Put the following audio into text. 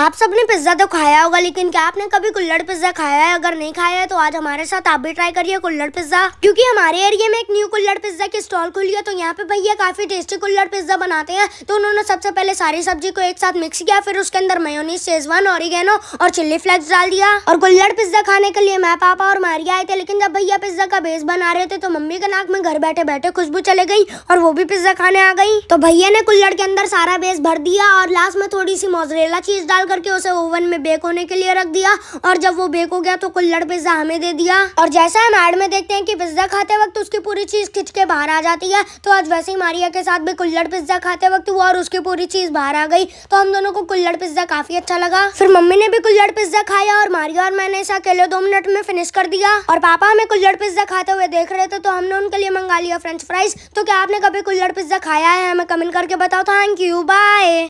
आप सबने पिज्ज़ा तो खाया होगा लेकिन क्या आपने कभी कुल्लड़ पिज्ज़ा खाया है अगर नहीं खाया है तो आज हमारे साथ आप भी ट्राई करिए कुल्लड़ पिज्ज़ा क्योंकि हमारे एरिया में एक न्यू कुल्लड़ पिज्ज़ा की स्टॉल खुली है तो यहाँ पे भैया काफ़ी टेस्टी कुल्लड़ पिज्ज़ा बनाते हैं तो उन्होंने सबसे पहले सारी सब्जी को एक साथ मिक्स किया फिर उसके अंदर मयोनीस शेजवान और और चिल्ली फ्लेक्स डाल दिया और कुल्लड़ पिज्ज़ा खाने के लिए मैं पापा और मारिया आए थे जब भैया पिज्जा का बेस बना रहे थे तो मम्मी के नाक में घर बैठे बैठे खुशबू चले गई और वो भी पिज्जा खाने आ गई तो भैया ने कुल्लड़ के अंदर सारा बेस भर दिया और लास्ट में थोड़ी सी मोजरेला चीज डाल करके उसे ओवन में बेक होने के लिए रख दिया और जब वो बेक हो गया तो कुल्लड़ पिज्जा हमें दे दिया और जैसा हम एड में देखते हैं की पिज्जा खाते वक्त उसकी पूरी चीज खिंच के बाहर आ जाती है तो आज वैसे ही मारिया के साथ भी कुल्लड़ पिज्जा खाते वक्त वो और उसकी पूरी चीज बाहर आ गई तो हम दोनों को कुल्लड़ पिज्जा काफी अच्छा लगा फिर मम्मी ने भी कुल्लड़ पिज्जा खाया और मारिया और मैंने इसे अकेले दो मिनट में फिनिश कर दिया और पापा हमें हाँ, कुल्लड़ पिज्ज़ा खाते हुए देख रहे थे तो हमने उनके लिए मंगा लिया फ्रेंच फ्राइज तो क्या आपने कभी कुल्लड़ पिज्ज़ा खाया है हमें कमेंट करके बताओ थैंक यू बाय